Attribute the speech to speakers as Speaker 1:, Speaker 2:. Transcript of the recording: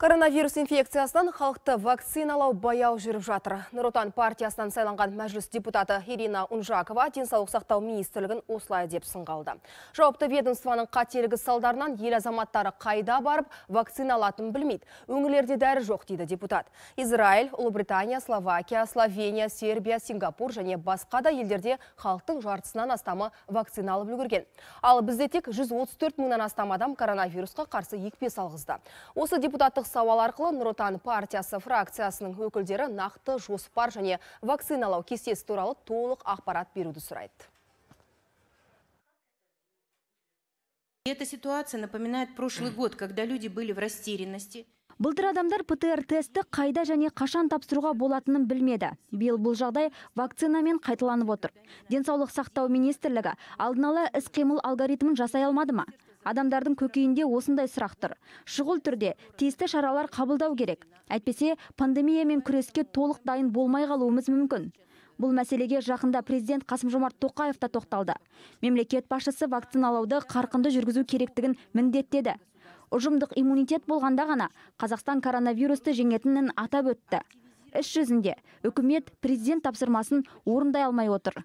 Speaker 1: Коронавирус инфекциясынан халықты вакциналау баяу жүріп жатыр. Нұротан партиясынан сайланған мәжіліс депутаты Ирина Унжакова денсаулық сақтау министрлігін осылай деп алды Жауапты ведомствоның қателігі салдарынан ел азаматтары қайда барып вакциналатын білмейді. Өңірлерде дәрі жоқ дейді депутат. Израиль, Ұлыбритания, Словакия, Словения, Сербия, Сингапур және басқа да елдерде халықтың жартысынан астамы вакциналып үлгерген. Ал бізде тек 134 мыңнан астам адам коронавирусқа қарсы екпе салғызды. Осы депутаттық сауал арқылы нұр отан партиясы фракциясының өкілдері нақты жоспар және вакциналау кестесі туралы толық ақпарат беруді сұрайды
Speaker 2: Эта ситуация напоминает прошлый год, когда люди были в растерянности.
Speaker 3: былтыр адамдар птр тестті қайда және қашан тапсыруға болатынын білмеді биыл бұл жағдай вакцинамен қайталанып отыр денсаулық сақтау министрлігі алдын ала іс қимыл алгоритмін жасай алмады ма адамдардың көкейінде осындай сұрақ тұр шұғыл түрде тиісті шаралар қабылдау керек әйтпесе пандемиямен күреске толық дайын болмай қалуымыз мүмкін бұл мәселеге жақында президент қасым жомарт тоқаев та тоқталды мемлекет басшысы вакциналауды қарқынды жүргізу керектігін міндеттеді ұжымдық иммунитет болғанда ғана қазақстан коронавирусты жеңетінін атап өтті іс жүзінде үкімет президент тапсырмасын орындай алмай отыр